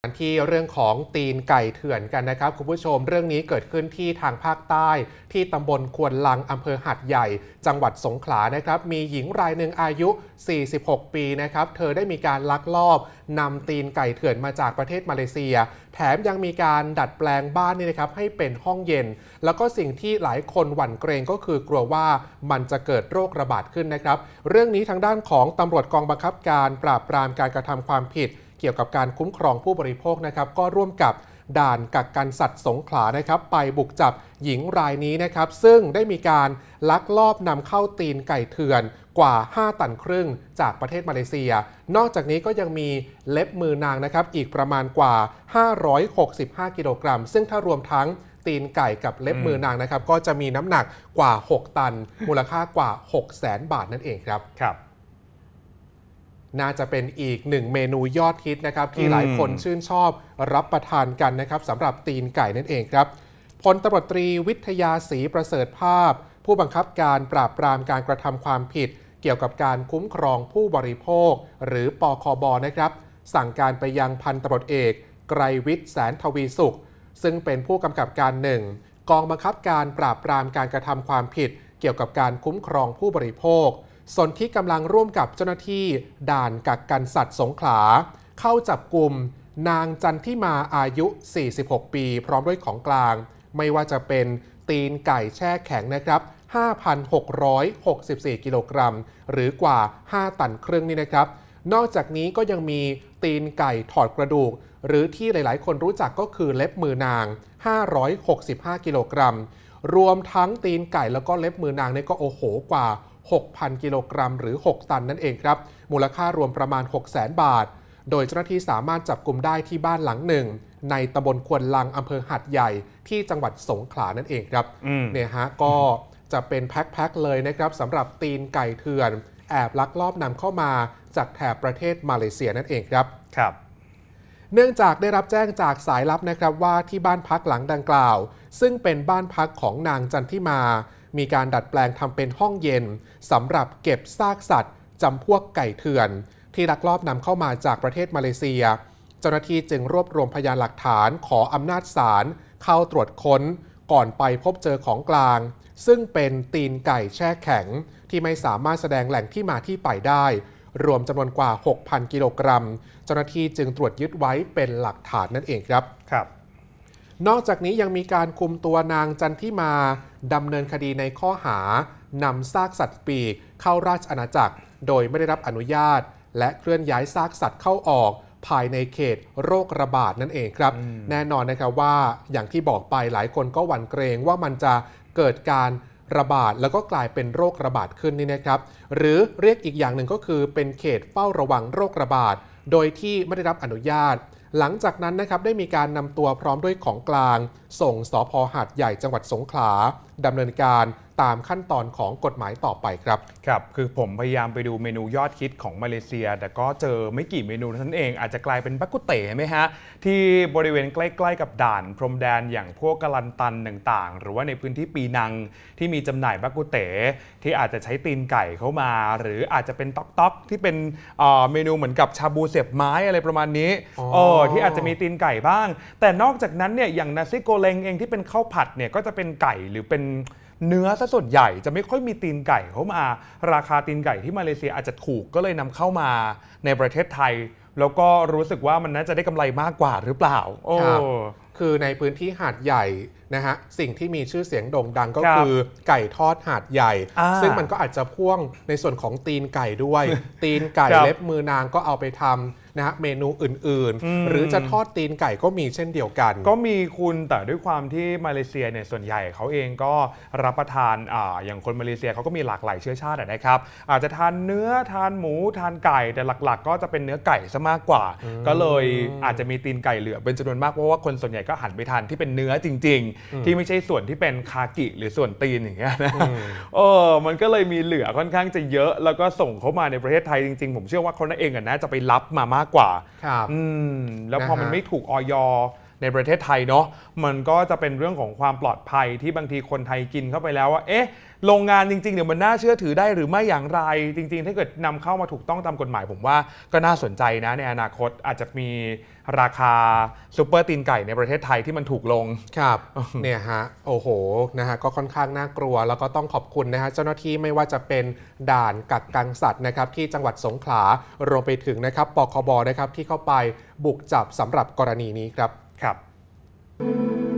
ที่เรื่องของตีนไก่เถื่อนกันนะครับ คุณผู้ชมเรื่องนี้เกิดขึ้นที่ทางภาคใต้ ที่ตำบลควนลังอำเภอหัดใหญ่ จังหวัดสงขลานะครับ มีหญิงรายหนึ่งอายุ 46 ปีนะครับเธอได้มีการลักลอบนำตีนไก่เถื่อนมาจากประเทศมาเลเซีย แถมยังมีการดัดแปลงบ้านนี่นะครับให้เป็นห้องเย็น แล้วก็สิ่งที่หลายคนหวั่นเกรงก็คือกลัวว่ามันจะเกิดโรคระบาดขึ้นนะครับ เรื่องนี้ทางด้านของตำรวจกองบังคับการปราบปรามการกระทำความผิดเกี่ยวกับการคุ้มครองผู้บริโภคนะครับ ก็ร่วมกับด่านกักกันสัตว์สงขลานะครับ ไปบุกจับหญิงรายนี้นะครับ ซึ่งได้มีการลักลอบนำเข้าตีนไก่เถื่อนกว่า 5 ตันครึ่งจากประเทศมาเลเซีย นอกจากนี้ก็ยังมีเล็บมือนางนะครับ อีกประมาณกว่า 565กิโลกรัมซึ่งถ้ารวมทั้งตีนไก่กับเล็บมือนางนะครับ ก็จะมีน้ำหนักกว่า 6 ตัน มูลค่ากว่า6 0แสนบาทนั่นเองครับครับน่าจะเป็นอีกหนึ่งเมนูยอดฮิตนะครับ ที่หลายคนชื่นชอบรับประทานกันนะครับสำหรับตีนไก่นั่นเองครับพลตำรวตรีวิทยาศรีประเสริฐภาพ ผู้บังคับการปราบปรามการกระทำความผิด เกี่ยวกับการคุ้มครองผู้บริโภค หรือปอคบนะครับ สั่งการไปยังพันตรวเอก ไกรวิทย์แสนทวีสุข ซึ่งเป็นผู้กำกับการหนึ่งกองบังคับการปราบปรามการกระทำความผิด เกี่ยวกับการคุ้มครองผู้บริโภคสนที่กำลังร่วมกับเจ้าหน้าที่ด่านกักกันสัตว์สงขลาเข้าจับกลุ่มนางจันทิมาอายุ 46 ปีพร้อมด้วยของกลาง ไม่ว่าจะเป็นตีนไก่แช่แข็งนะครับ 5,664 กิโลกรัมหรือกว่า 5 ตันครึ่งนี่นะครับ นอกจากนี้ก็ยังมีตีนไก่ถอดกระดูก หรือที่หลายๆ คนรู้จักก็คือเล็บมือนาง 565 กิโลกรัมรวมทั้งตีนไก่แล้วก็เล็บมือนางนี่ก็โอ้โหกว่า6,000 กิโลกรัมหรือ 6 ตันนั่นเองครับมูลค่ารวมประมาณ 600,000 บาท โดยเจ้าหน้าที่สามารถจับกลุ่มได้ที่บ้านหลังหนึ่ง ในตำบลควนลังอำเภอหัดใหญ่ ที่จังหวัดสงขลานั่นเองครับ เนี่ยฮะก็จะเป็นแพ็คๆ เลยนะครับสำหรับตีนไก่เถื่อน แอบลักลอบนำเข้ามาจากแถบประเทศมาเลเซียนั่นเอง ครับครับ เนื่องจากได้รับแจ้งจากสายลับนะครับว่าที่บ้านพักหลังดังกล่าว ซึ่งเป็นบ้านพักของนางจันทิมามีการดัดแปลงทำเป็นห้องเย็นสำหรับเก็บซากสัตว์จำพวกไก่เถื่อน ที่ลักลอบนำเข้ามาจากประเทศมาเลเซีย เจ้าหน้าที่จึงรวบรวมพยานหลักฐานขออำนาจศาลเข้าตรวจค้นก่อนไปพบเจอของกลาง ซึ่งเป็นตีนไก่แช่แข็งที่ไม่สามารถแสดงแหล่งที่มาที่ไปได้ รวมจำนวนกว่า 6,000 กิโลกรัมเจ้าหน้าที่จึงตรวจยึดไว้เป็นหลักฐานนั่นเองครับครับนอกจากนี้ยังมีการคุมตัวนางจันทิมาดำเนินคดีในข้อหานำซากสัตว์ปีกเข้าราชอาณาจักรโดยไม่ได้รับอนุญาต และเคลื่อนย้ายซากสัตว์เข้าออกภายในเขตโรคระบาดนั่นเองครับ แน่นอนนะครับว่าอย่างที่บอกไปหลายคนก็หวั่นเกรงว่ามันจะเกิดการระบาดแล้วก็กลายเป็นโรคระบาดขึ้นนี่นะครับ หรือเรียกอีกอย่างหนึ่งก็คือเป็นเขตเฝ้าระวังโรคระบาดโดยที่ไม่ได้รับอนุญาตหลังจากนั้นนะครับ ได้มีการนำตัวพร้อมด้วยของกลาง ส่งสพ หาดใหญ่จังหวัดสงขลาดำเนินการตามขั้นตอนของกฎหมายต่อไปครับ ครับ คือผมพยายามไปดูเมนูยอดคิดของมาเลเซีย แต่ก็เจอไม่กี่เมนูนั้นเอง อาจจะกลายเป็นบักกุเต๋ไหมฮะ ที่บริเวณใกล้ๆ กับด่าน พรมแดนอย่างพวกกาลันตันต่าง ๆ หรือว่าในพื้นที่ปีนังที่มีจำหน่ายบักกุเต๋ที่อาจจะใช้ตีนไก่เข้ามา หรืออาจจะเป็นต๊อกต๊อกที่เป็นเมนูเหมือนกับชาบูเสียบไม้อะไรประมาณนี้เออที่อาจจะมีตีนไก่บ้าง แต่นอกจากนั้นเนี่ยอย่างนาซิโกเลงเองที่เป็นข้าวผัดเนี่ยก็จะเป็นไก่หรือเป็นเนื้อซะส่วนใหญ่จะไม่ค่อยมีตีนไก่เข้ามา ราคาตีนไก่ที่มาเลเซียอาจจะถูกก็เลยนำเข้ามาในประเทศไทย แล้วก็รู้สึกว่ามันน่าจะได้กำไรมากกว่าหรือเปล่าโอ้คือในพื้นที่หาดใหญ่นะฮะสิ่งที่มีชื่อเสียงโด่งดังก็คือไก่ทอดหาดใหญ่ ซึ่งมันก็อาจจะพ่วงในส่วนของตีนไก่ด้วย ตีนไก่เล็บมือนางก็เอาไปทำนะฮะเมนูอื่นๆ หรือจะทอดตีนไก่ก็มีเช่นเดียวกัน ก็มีคุณแต่ด้วยความที่มาเลเซียเนี่ยส่วนใหญ่เขาเองก็รับประทานออย่างคนมาเลเซียเขาก็มีหลากหลายเชื้อชาตินะครับอาจจะทานเนื้อทานหมูทานไก่แต่หลักๆ ก็จะเป็นเนื้อไก่ซะมากกว่า ก็เลยอาจจะมีตีนไก่เหลือเป็นจำนวนมากเพราะว่าคนส่วนใหญ่ก็หันไปทานที่เป็นเนื้อจริง ๆ ที่ไม่ใช่ส่วนที่เป็นคากิหรือส่วนตีนอย่างเงี้ยนะเออมันก็เลยมีเหลือค่อนข้างจะเยอะ แล้วก็ส่งเข้ามาในประเทศไทยจริงๆผมเชื่อว่าคนนั้นเองน่ะจะไปรับมามากากกว่าครับอืมแล้วพอมันไม่ถูกออยในประเทศไทยเนาะมันก็จะเป็นเรื่องของความปลอดภัยที่บางทีคนไทยกินเข้าไปแล้วว่า เอ๊ะ โรงงานจริงๆเนี่ยมันน่าเชื่อถือได้หรือไม่อย่างไร จริงๆ ถ้าเกิดนำเข้ามาถูกต้องตามกฎหมายผมว่าก็น่าสนใจนะ ในอนาคตอาจจะมีราคาซูเปอร์ตีนไก่ในประเทศไทยที่มันถูกลง ครับ เนี่ยฮะ โอ้โห นะฮะ ก็ค่อนข้างน่ากลัวแล้วก็ต้องขอบคุณนะฮะเจ้าหน้าที่ไม่ว่าจะเป็นด่านกักกันสัตว์นะครับ ที่จังหวัดสงขลารวมไปถึงนะครับปคบนะครับที่เข้าไปบุกจับสำหรับกรณีนี้ครับครับ